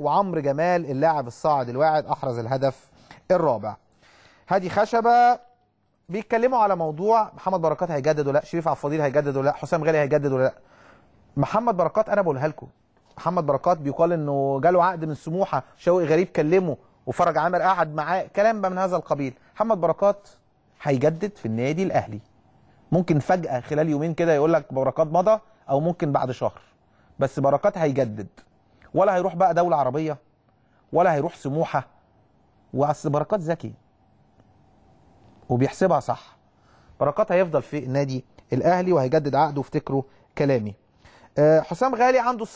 وعمرو جمال اللاعب الصاعد الواعد احرز الهدف الرابع هادي خشبه بيتكلموا على موضوع محمد بركات هيجدد ولا لا شريف عبد الفضيل هيجدد ولا لا حسام غالي هيجدد ولا لا محمد بركات انا بقولها لكم محمد بركات بيقال انه جاله عقد من سموحه شوقي غريب كلمه وفرج عامر قعد معاه كلام بقى من هذا القبيل محمد بركات هيجدد في النادي الاهلي ممكن فجاه خلال يومين كده يقول لك بركات مضى او ممكن بعد شهر بس بركات هيجدد ولا هيروح بقى دوله عربيه ولا هيروح سموحه واصل بركات ذكي وبيحسبها صح بركات هيفضل في النادي الاهلي وهيجدد عقده وافتكروا كلامي آه، حسام غالي عنده